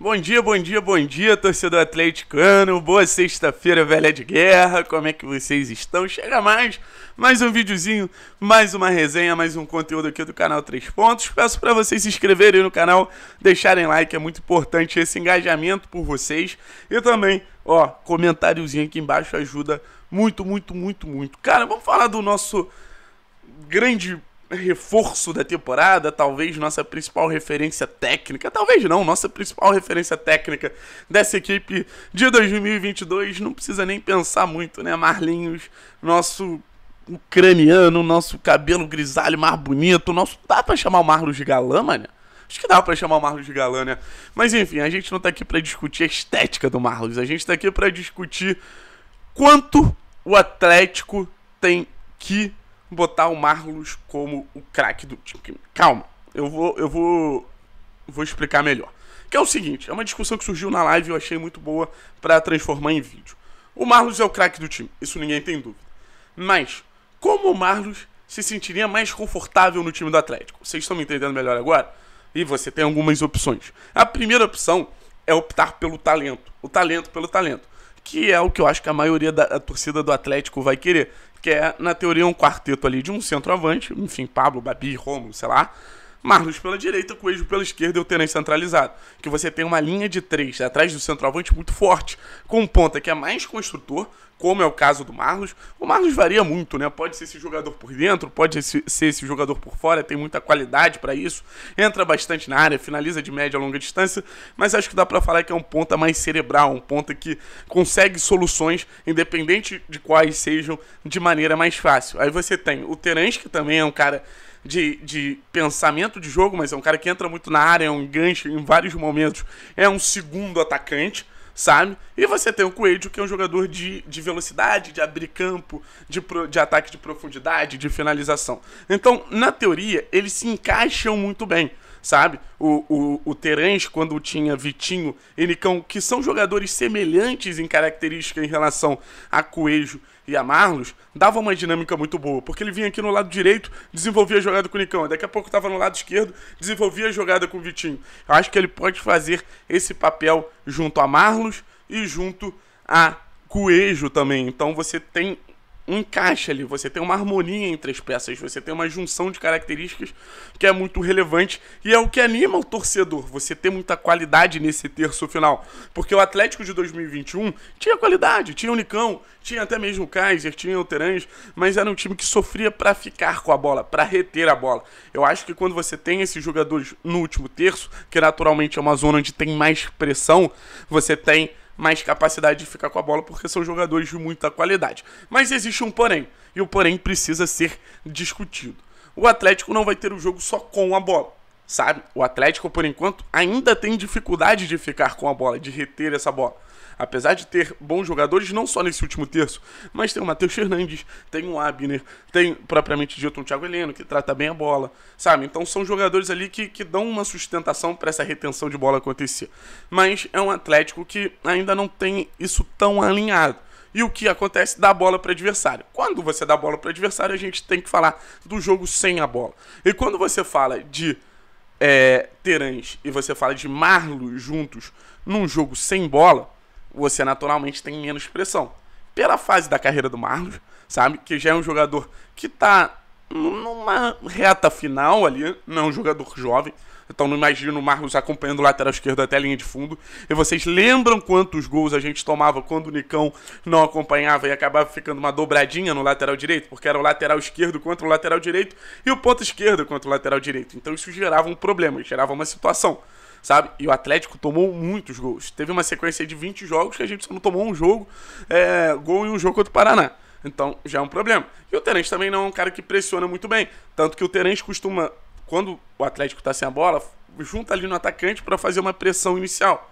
Bom dia, bom dia, bom dia, torcedor atleticano. Boa sexta-feira, velha de guerra. Como é que vocês estão? Chega mais, mais um videozinho, mais uma resenha, mais um conteúdo aqui do canal Três Pontos. Peço para vocês se inscreverem no canal, deixarem like, é muito importante esse engajamento por vocês. E também, ó, comentáriozinho aqui embaixo ajuda muito, muito, muito, muito. Cara, vamos falar do nosso grande reforço da temporada, talvez nossa principal referência técnica, talvez não, nossa principal referência técnica dessa equipe de 2022, não precisa nem pensar muito, né? Marlinhos, nosso ucraniano, nosso cabelo grisalho mais bonito, nosso dá para chamar o Marlos de galã, mano? Acho que dá pra chamar o Marlos de galã, né? Mas enfim, a gente não tá aqui pra discutir a estética do Marlos. A gente tá aqui pra discutir quanto o Atlético tem que botar o Marlos como o craque do time. Calma, eu vou, eu vou, vou explicar melhor. Que é o seguinte, é uma discussão que surgiu na live e eu achei muito boa para transformar em vídeo. O Marlos é o craque do time, isso ninguém tem dúvida. Mas como o Marlos se sentiria mais confortável no time do Atlético? Vocês estão me entendendo melhor agora? E você tem algumas opções. A primeira opção é optar pelo talento, o talento pelo talento, que é o que eu acho que a maioria da a torcida do Atlético vai querer, que é, na teoria, um quarteto ali de um centroavante, enfim, Pablo, Babi, Romulo, sei lá, Marlos pela direita, Coelho pela esquerda e o Terence centralizado. Que você tem uma linha de três atrás do centroavante muito forte, com um ponta que é mais construtor, como é o caso do Marlos. O Marlos varia muito, né? Pode ser esse jogador por dentro, pode ser esse jogador por fora, tem muita qualidade para isso, entra bastante na área, finaliza de média a longa distância, mas acho que dá para falar que é um ponta mais cerebral, um ponta que consegue soluções, independente de quais sejam, de maneira mais fácil. Aí você tem o Terence, que também é um cara de, de pensamento de jogo, mas é um cara que entra muito na área, é um gancho em vários momentos, é um segundo atacante, sabe? E você tem o Coelho, que é um jogador de, de velocidade, de abrir campo, de, pro, de ataque de profundidade, de finalização. Então, na teoria, eles se encaixam muito bem sabe? O, o, o Terence, quando tinha Vitinho e Nicão, que são jogadores semelhantes em característica em relação a Coelho e a Marlos, dava uma dinâmica muito boa, porque ele vinha aqui no lado direito, desenvolvia a jogada com o Nicão, daqui a pouco estava no lado esquerdo, desenvolvia a jogada com o Vitinho. Eu acho que ele pode fazer esse papel junto a Marlos e junto a Cuejo também. Então você tem um encaixe ali, você tem uma harmonia entre as peças, você tem uma junção de características que é muito relevante e é o que anima o torcedor. Você ter muita qualidade nesse terço final, porque o Atlético de 2021 tinha qualidade, tinha o Nicão, tinha até mesmo o Kaiser, tinha o Terãs, mas era um time que sofria para ficar com a bola, para reter a bola. Eu acho que quando você tem esses jogadores no último terço, que naturalmente é uma zona onde tem mais pressão, você tem mais capacidade de ficar com a bola, porque são jogadores de muita qualidade. Mas existe um porém, e o porém precisa ser discutido. O Atlético não vai ter o jogo só com a bola sabe? O Atlético, por enquanto, ainda tem dificuldade de ficar com a bola, de reter essa bola. Apesar de ter bons jogadores, não só nesse último terço, mas tem o Matheus Fernandes, tem o Abner, tem propriamente dito o Thiago Heleno, que trata bem a bola, sabe? Então são jogadores ali que, que dão uma sustentação para essa retenção de bola acontecer. Mas é um Atlético que ainda não tem isso tão alinhado. E o que acontece? Dá bola para adversário. Quando você dá bola para adversário, a gente tem que falar do jogo sem a bola. E quando você fala de é, Terãs e você fala de Marlos juntos num jogo sem bola, você naturalmente tem menos pressão. Pela fase da carreira do Marlos, sabe? Que já é um jogador que está numa reta final ali, não é um jogador jovem, então não imagino o Marcos acompanhando o lateral esquerdo até a linha de fundo. E vocês lembram quantos gols a gente tomava quando o Nicão não acompanhava e acabava ficando uma dobradinha no lateral direito? Porque era o lateral esquerdo contra o lateral direito e o ponto esquerdo contra o lateral direito. Então isso gerava um problema, gerava uma situação sabe? E o Atlético tomou muitos gols. Teve uma sequência de 20 jogos que a gente só não tomou um jogo, é, gol em um jogo contra o Paraná. Então já é um problema. E o Terence também não é um cara que pressiona muito bem. Tanto que o Terence costuma quando o Atlético está sem a bola, junta ali no atacante para fazer uma pressão inicial.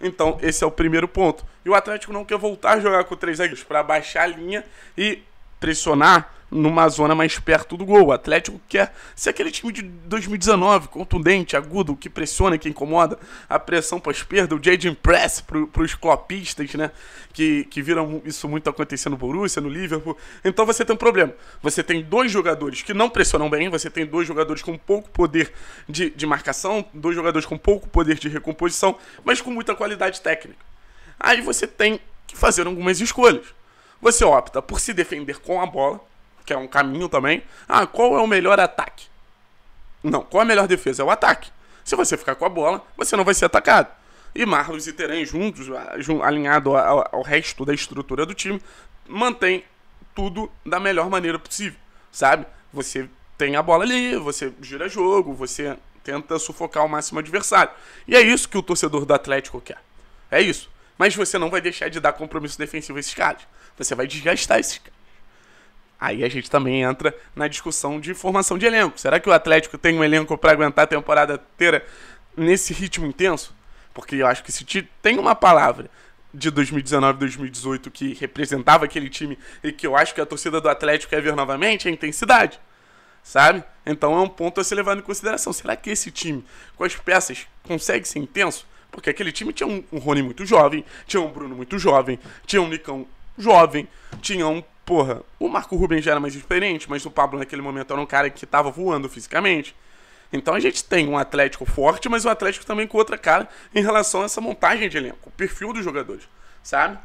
Então, esse é o primeiro ponto. E o Atlético não quer voltar a jogar com três zagueiros para baixar a linha e pressionar numa zona mais perto do gol. O Atlético quer ser aquele time de 2019, contundente, agudo, que pressiona, que incomoda, a pressão pós-perda, o Jadon Press para os clopistas, né? Que, que viram isso muito acontecer no Borussia, no Liverpool. Então você tem um problema. Você tem dois jogadores que não pressionam bem, você tem dois jogadores com pouco poder de, de marcação, dois jogadores com pouco poder de recomposição, mas com muita qualidade técnica. Aí você tem que fazer algumas escolhas você opta por se defender com a bola, que é um caminho também. Ah, qual é o melhor ataque? Não, qual é a melhor defesa? É o ataque. Se você ficar com a bola, você não vai ser atacado. E Marlos e Terem juntos, alinhado ao resto da estrutura do time, mantém tudo da melhor maneira possível, sabe? Você tem a bola ali, você gira jogo, você tenta sufocar o máximo adversário. E é isso que o torcedor do Atlético quer. É isso. Mas você não vai deixar de dar compromisso defensivo a esses caras. Você vai desgastar esses caras. Aí a gente também entra na discussão de formação de elenco. Será que o Atlético tem um elenco para aguentar a temporada inteira nesse ritmo intenso? Porque eu acho que se tem uma palavra de 2019, 2018 que representava aquele time e que eu acho que a torcida do Atlético quer ver novamente, é a intensidade. Sabe? Então é um ponto a ser levado em consideração. Será que esse time, com as peças, consegue ser intenso? Porque aquele time tinha um, um Rony muito jovem, tinha um Bruno muito jovem, tinha um Nicão jovem, tinha um. Porra, o Marco Rubens já era mais experiente, mas o Pablo naquele momento era um cara que tava voando fisicamente. Então a gente tem um Atlético forte, mas um Atlético também com outra cara em relação a essa montagem de elenco, o perfil dos jogadores, sabe?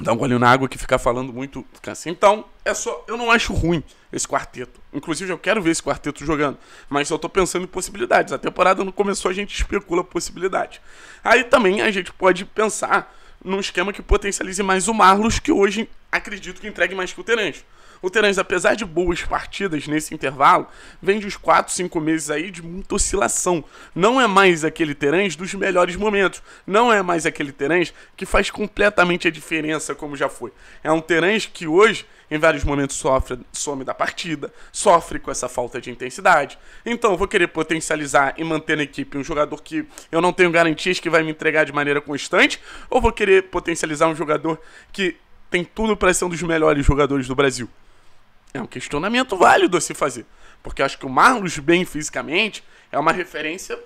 Dá um golinho na água que ficar falando muito cansa. Então, é só. Eu não acho ruim esse quarteto. Inclusive, eu quero ver esse quarteto jogando. Mas eu tô pensando em possibilidades. A temporada não começou, a gente especula possibilidades. Aí também a gente pode pensar num esquema que potencialize mais o Marlos, que hoje acredito que entregue mais que o Terence. O Terence, apesar de boas partidas nesse intervalo, vem de uns 4, 5 meses aí de muita oscilação. Não é mais aquele Terence dos melhores momentos. Não é mais aquele Terence que faz completamente a diferença como já foi. É um Terence que hoje, em vários momentos, sofre, some da partida, sofre com essa falta de intensidade. Então, vou querer potencializar e manter na equipe um jogador que eu não tenho garantias que vai me entregar de maneira constante, ou vou querer potencializar um jogador que tem tudo para ser um dos melhores jogadores do Brasil. É um questionamento válido a se fazer. Porque acho que o Marlos, bem fisicamente, é uma referência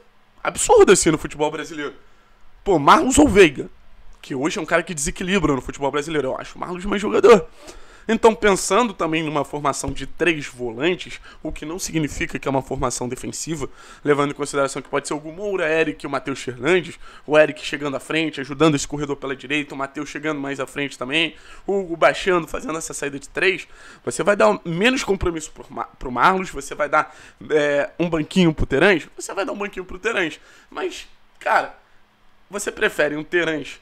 absurda assim no futebol brasileiro. Pô, Marlos Olveiga, que hoje é um cara que desequilibra no futebol brasileiro, eu acho. Marlos é mais jogador. Então, pensando também numa formação de três volantes, o que não significa que é uma formação defensiva, levando em consideração que pode ser o Moura, Eric e o Matheus Fernandes, o Eric chegando à frente, ajudando esse corredor pela direita, o Matheus chegando mais à frente também, o Hugo baixando, fazendo essa saída de três, você vai dar menos compromisso para o Marlos, você vai dar é, um banquinho para o Terãs, você vai dar um banquinho para o Terãs, mas, cara, você prefere um Terãs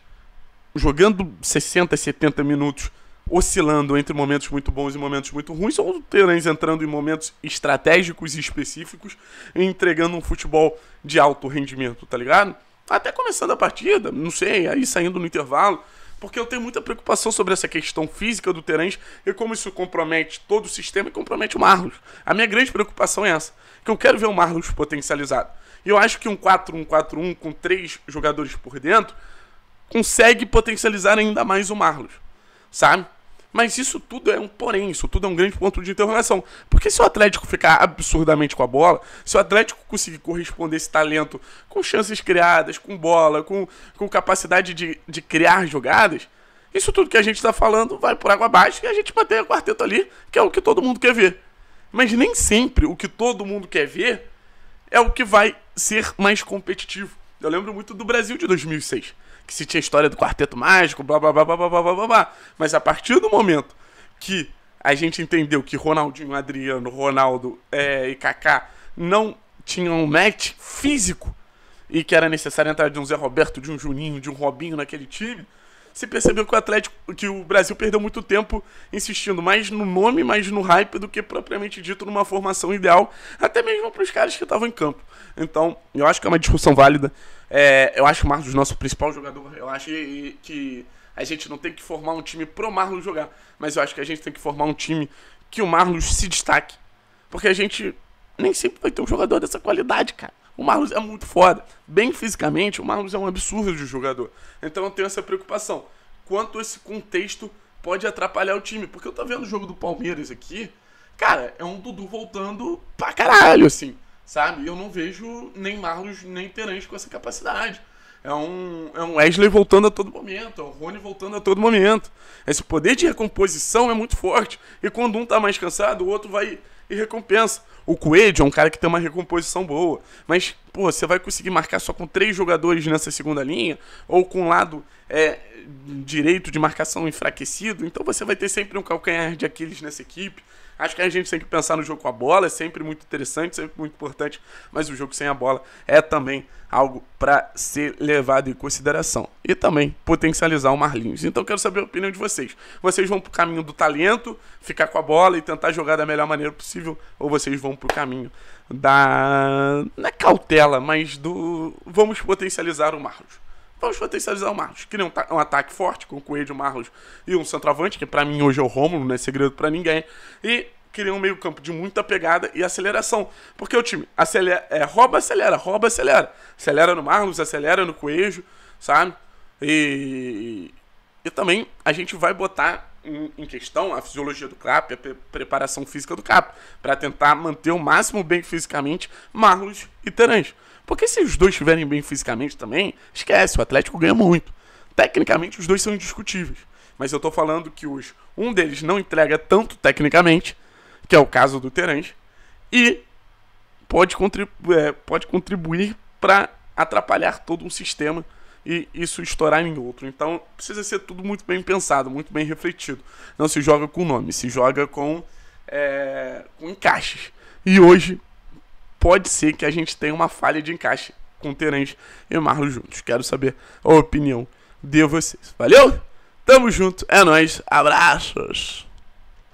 jogando 60, 70 minutos oscilando entre momentos muito bons e momentos muito ruins, ou o Terãs entrando em momentos estratégicos e específicos, entregando um futebol de alto rendimento, tá ligado? Até começando a partida, não sei, aí saindo no intervalo, porque eu tenho muita preocupação sobre essa questão física do Terãs e como isso compromete todo o sistema e compromete o Marlos. A minha grande preocupação é essa, que eu quero ver o Marlos potencializado. E eu acho que um 4-1-4-1 com três jogadores por dentro consegue potencializar ainda mais o Marlos, sabe? Mas isso tudo é um porém, isso tudo é um grande ponto de interrogação. Porque se o Atlético ficar absurdamente com a bola, se o Atlético conseguir corresponder esse talento com chances criadas, com bola, com, com capacidade de, de criar jogadas, isso tudo que a gente está falando vai por água abaixo e a gente bater o quarteto ali, que é o que todo mundo quer ver. Mas nem sempre o que todo mundo quer ver é o que vai ser mais competitivo. Eu lembro muito do Brasil de 2006 que se tinha história do quarteto mágico, blá blá blá blá blá blá blá blá. Mas a partir do momento que a gente entendeu que Ronaldinho, Adriano, Ronaldo é, e Kaká não tinham um match físico e que era necessário entrar de um Zé Roberto, de um Juninho, de um Robinho naquele time, se percebeu que o Atlético, que o Brasil perdeu muito tempo insistindo mais no nome, mais no hype do que propriamente dito numa formação ideal, até mesmo para os caras que estavam em campo. Então, eu acho que é uma discussão válida. É, eu acho o Marlos nosso principal jogador. Eu acho que a gente não tem que formar um time pro Marlos jogar, mas eu acho que a gente tem que formar um time que o Marlos se destaque. Porque a gente nem sempre vai ter um jogador dessa qualidade, cara. O Marlos é muito foda. Bem fisicamente, o Marlos é um absurdo de jogador. Então eu tenho essa preocupação. Quanto esse contexto pode atrapalhar o time. Porque eu tô vendo o jogo do Palmeiras aqui. Cara, é um Dudu voltando pra caralho, assim sabe? Eu não vejo nem Marlos nem Terãs com essa capacidade. É um, é um Wesley voltando a todo momento, é um Rony voltando a todo momento. Esse poder de recomposição é muito forte. E quando um tá mais cansado, o outro vai e recompensa. O Coelho é um cara que tem uma recomposição boa. Mas, pô, você vai conseguir marcar só com três jogadores nessa segunda linha, ou com lado é, direito de marcação enfraquecido. Então você vai ter sempre um calcanhar de Aquiles nessa equipe. Acho que a gente tem que pensar no jogo com a bola, é sempre muito interessante, sempre muito importante, mas o jogo sem a bola é também algo para ser levado em consideração. E também potencializar o Marlinhos. Então quero saber a opinião de vocês. Vocês vão para o caminho do talento, ficar com a bola e tentar jogar da melhor maneira possível, ou vocês vão para o caminho da. na é cautela, mas do. vamos potencializar o Marlos. Vamos então, potencializar o Marlos. Cria um, um, ataque forte com o Coelho, o Marlos e um centroavante, que para mim hoje é o Rômulo, não é segredo para ninguém. E cria um meio-campo de muita pegada e aceleração. Porque o time acelera, é, rouba, acelera, rouba, acelera. Acelera no Marlos, acelera no Coelho, sabe? E, e também a gente vai botar em, em questão a fisiologia do CAP, a pre preparação física do CAP, para tentar manter o máximo bem fisicamente Marlos e Terãs. Porque se os dois estiverem bem fisicamente também, esquece, o Atlético ganha muito. Tecnicamente, os dois são indiscutíveis. Mas eu tô falando que hoje um deles não entrega tanto tecnicamente, que é o caso do Terence, e pode, contribu é, pode contribuir para atrapalhar todo um sistema e isso estourar em outro. Então precisa ser tudo muito bem pensado, muito bem refletido. Não se joga com nome, se joga com, é, com encaixes. E hoje pode ser que a gente tenha uma falha de encaixe com Terence e Marlon juntos. Quero saber a opinião de vocês. Valeu? Tamo junto, é nóis, abraços!